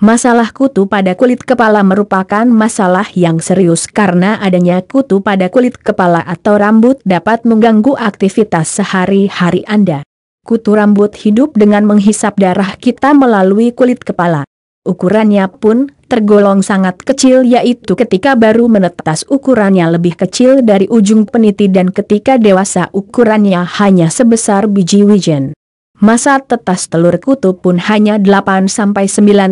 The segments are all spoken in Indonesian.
Masalah kutu pada kulit kepala merupakan masalah yang serius karena adanya kutu pada kulit kepala atau rambut dapat mengganggu aktivitas sehari-hari Anda. Kutu rambut hidup dengan menghisap darah kita melalui kulit kepala. Ukurannya pun tergolong sangat kecil yaitu ketika baru menetas ukurannya lebih kecil dari ujung peniti dan ketika dewasa ukurannya hanya sebesar biji wijen. Masa tetas telur kutu pun hanya 8-9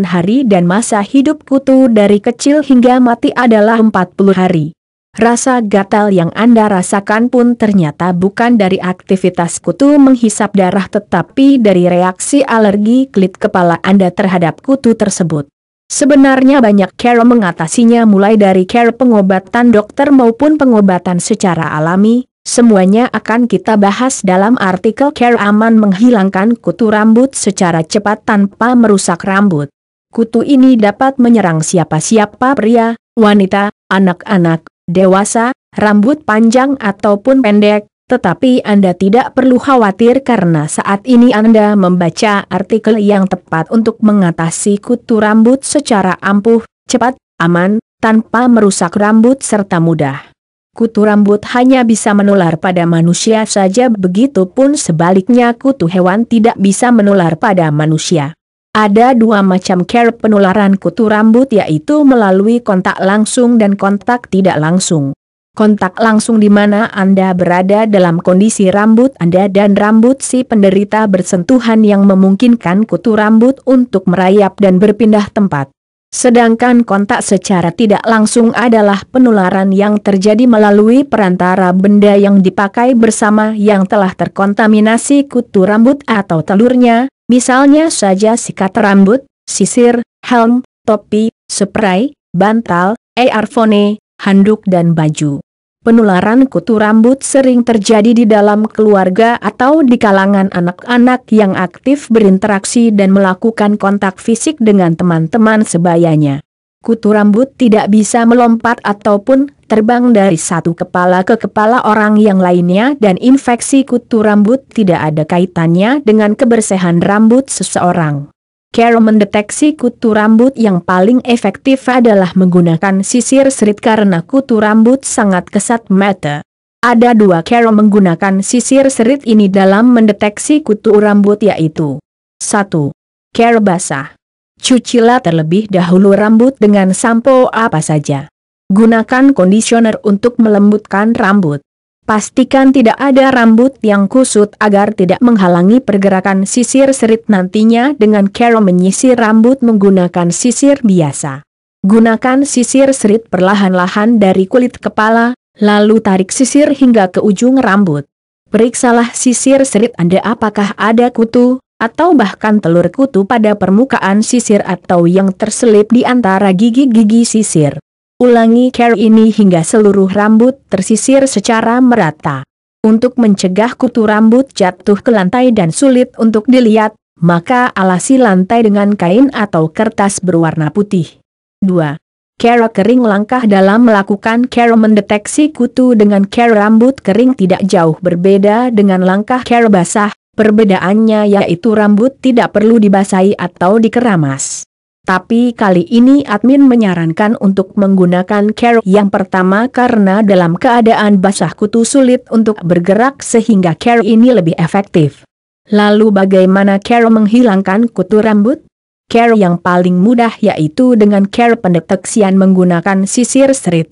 hari dan masa hidup kutu dari kecil hingga mati adalah 40 hari. Rasa gatal yang Anda rasakan pun ternyata bukan dari aktivitas kutu menghisap darah tetapi dari reaksi alergi kulit kepala Anda terhadap kutu tersebut. Sebenarnya banyak cara mengatasinya mulai dari care pengobatan dokter maupun pengobatan secara alami, Semuanya akan kita bahas dalam artikel Care Aman menghilangkan kutu rambut secara cepat tanpa merusak rambut. Kutu ini dapat menyerang siapa-siapa pria, wanita, anak-anak, dewasa, rambut panjang ataupun pendek, tetapi Anda tidak perlu khawatir karena saat ini Anda membaca artikel yang tepat untuk mengatasi kutu rambut secara ampuh, cepat, aman, tanpa merusak rambut serta mudah kutu rambut hanya bisa menular pada manusia saja begitu pun sebaliknya kutu hewan tidak bisa menular pada manusia. Ada dua macam care penularan kutu rambut yaitu melalui kontak langsung dan kontak tidak langsung. Kontak langsung di mana Anda berada dalam kondisi rambut Anda dan rambut si penderita bersentuhan yang memungkinkan kutu rambut untuk merayap dan berpindah tempat. Sedangkan kontak secara tidak langsung adalah penularan yang terjadi melalui perantara benda yang dipakai bersama yang telah terkontaminasi kutu rambut atau telurnya, misalnya saja sikat rambut, sisir, helm, topi, spray, bantal, earphone, handuk dan baju. Penularan kutu rambut sering terjadi di dalam keluarga atau di kalangan anak-anak yang aktif berinteraksi dan melakukan kontak fisik dengan teman-teman sebayanya. Kutu rambut tidak bisa melompat ataupun terbang dari satu kepala ke kepala orang yang lainnya dan infeksi kutu rambut tidak ada kaitannya dengan kebersihan rambut seseorang. Carol mendeteksi kutu rambut yang paling efektif adalah menggunakan sisir serit karena kutu rambut sangat kesat mata. Ada dua Carol menggunakan sisir serit ini dalam mendeteksi kutu rambut yaitu 1. Carol basah. Cucilah terlebih dahulu rambut dengan sampo apa saja. Gunakan kondisioner untuk melembutkan rambut. Pastikan tidak ada rambut yang kusut agar tidak menghalangi pergerakan sisir serit nantinya dengan cara menyisir rambut menggunakan sisir biasa. Gunakan sisir serit perlahan-lahan dari kulit kepala, lalu tarik sisir hingga ke ujung rambut. Periksalah sisir serit Anda apakah ada kutu, atau bahkan telur kutu pada permukaan sisir atau yang terselip di antara gigi-gigi sisir. Ulangi care ini hingga seluruh rambut tersisir secara merata. Untuk mencegah kutu rambut jatuh ke lantai dan sulit untuk dilihat, maka alasi lantai dengan kain atau kertas berwarna putih. 2. Care kering langkah dalam melakukan care mendeteksi kutu dengan care rambut kering tidak jauh berbeda dengan langkah care basah, Perbedaannya yaitu rambut tidak perlu dibasahi atau dikeramas. Tapi kali ini admin menyarankan untuk menggunakan carrot yang pertama karena dalam keadaan basah kutu sulit untuk bergerak sehingga carrot ini lebih efektif. Lalu bagaimana carrot menghilangkan kutu rambut? Care yang paling mudah yaitu dengan care pendeteksian menggunakan sisir serit.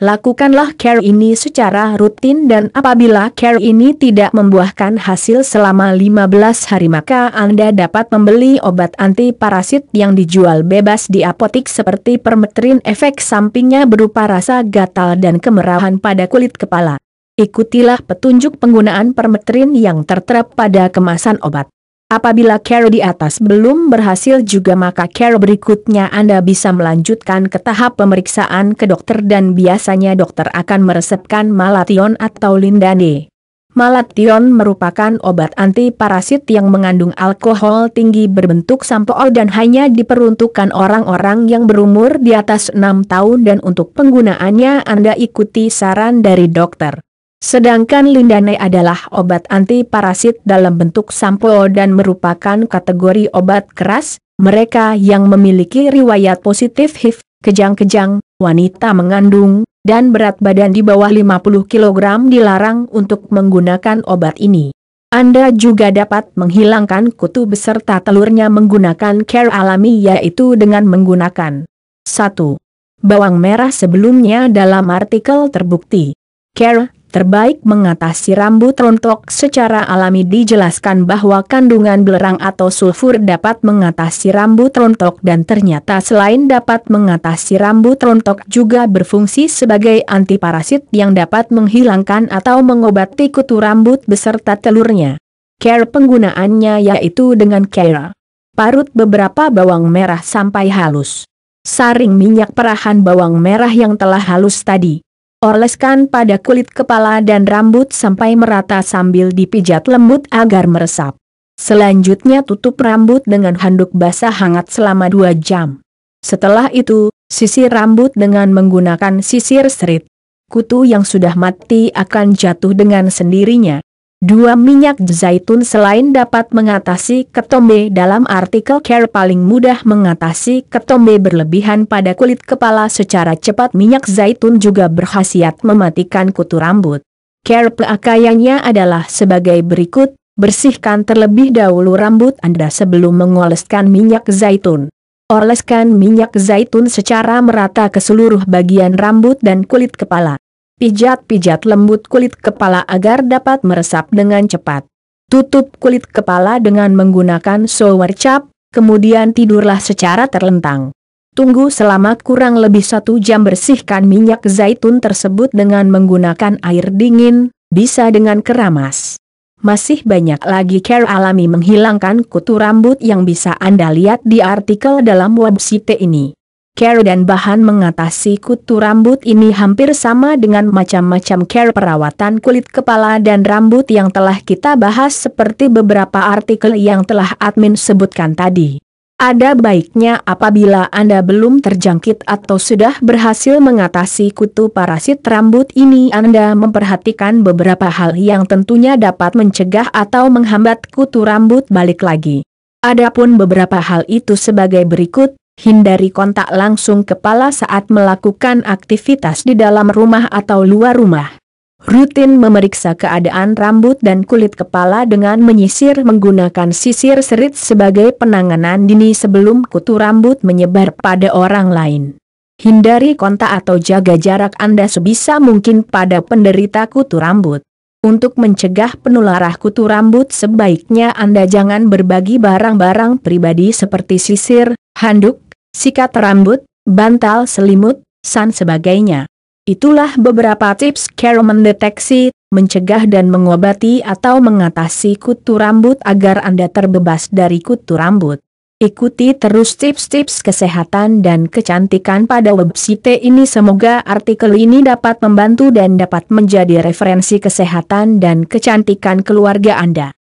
Lakukanlah care ini secara rutin dan apabila care ini tidak membuahkan hasil selama 15 hari maka Anda dapat membeli obat anti parasit yang dijual bebas di apotik seperti permetrin efek sampingnya berupa rasa gatal dan kemerahan pada kulit kepala. Ikutilah petunjuk penggunaan permetrin yang tertera pada kemasan obat. Apabila care di atas belum berhasil juga maka care berikutnya Anda bisa melanjutkan ke tahap pemeriksaan ke dokter dan biasanya dokter akan meresepkan Malation atau Lindane. Malation merupakan obat anti parasit yang mengandung alkohol tinggi berbentuk sampel dan hanya diperuntukkan orang-orang yang berumur di atas 6 tahun dan untuk penggunaannya Anda ikuti saran dari dokter. Sedangkan lindane adalah obat anti parasit dalam bentuk sampul dan merupakan kategori obat keras, mereka yang memiliki riwayat positif HIV, kejang-kejang, wanita mengandung, dan berat badan di bawah 50 kg dilarang untuk menggunakan obat ini. Anda juga dapat menghilangkan kutu beserta telurnya menggunakan care alami yaitu dengan menggunakan 1. Bawang merah sebelumnya dalam artikel terbukti. Care Terbaik mengatasi rambut rontok secara alami dijelaskan bahwa kandungan belerang atau sulfur dapat mengatasi rambut rontok dan ternyata selain dapat mengatasi rambut rontok juga berfungsi sebagai antiparasit yang dapat menghilangkan atau mengobati kutu rambut beserta telurnya. Care penggunaannya yaitu dengan care. Parut beberapa bawang merah sampai halus. Saring minyak perahan bawang merah yang telah halus tadi Oleskan pada kulit kepala dan rambut sampai merata sambil dipijat lembut agar meresap. Selanjutnya tutup rambut dengan handuk basah hangat selama 2 jam. Setelah itu, sisir rambut dengan menggunakan sisir serit. Kutu yang sudah mati akan jatuh dengan sendirinya. Dua minyak zaitun selain dapat mengatasi ketombe dalam artikel care paling mudah mengatasi ketombe berlebihan pada kulit kepala secara cepat minyak zaitun juga berkhasiat mematikan kutu rambut. Care pemakaiannya adalah sebagai berikut, bersihkan terlebih dahulu rambut Anda sebelum mengoleskan minyak zaitun. Oleskan minyak zaitun secara merata ke seluruh bagian rambut dan kulit kepala. Pijat-pijat lembut kulit kepala agar dapat meresap dengan cepat. Tutup kulit kepala dengan menggunakan shower cap, kemudian tidurlah secara terlentang. Tunggu selama kurang lebih satu jam bersihkan minyak zaitun tersebut dengan menggunakan air dingin, bisa dengan keramas. Masih banyak lagi care alami menghilangkan kutu rambut yang bisa Anda lihat di artikel dalam website ini care dan bahan mengatasi kutu rambut ini hampir sama dengan macam-macam care perawatan kulit kepala dan rambut yang telah kita bahas seperti beberapa artikel yang telah admin sebutkan tadi. Ada baiknya apabila Anda belum terjangkit atau sudah berhasil mengatasi kutu parasit rambut ini Anda memperhatikan beberapa hal yang tentunya dapat mencegah atau menghambat kutu rambut balik lagi. Adapun beberapa hal itu sebagai berikut, hindari kontak langsung kepala saat melakukan aktivitas di dalam rumah atau luar rumah. Rutin memeriksa keadaan rambut dan kulit kepala dengan menyisir menggunakan sisir serit sebagai penanganan dini sebelum kutu rambut menyebar pada orang lain. Hindari kontak atau jaga jarak Anda sebisa mungkin pada penderita kutu rambut. Untuk mencegah penularan kutu rambut sebaiknya Anda jangan berbagi barang-barang pribadi seperti sisir, handuk, sikat rambut, bantal selimut, san sebagainya. Itulah beberapa tips cara mendeteksi, mencegah dan mengobati atau mengatasi kutu rambut agar Anda terbebas dari kutu rambut. Ikuti terus tips-tips kesehatan dan kecantikan pada website ini semoga artikel ini dapat membantu dan dapat menjadi referensi kesehatan dan kecantikan keluarga Anda.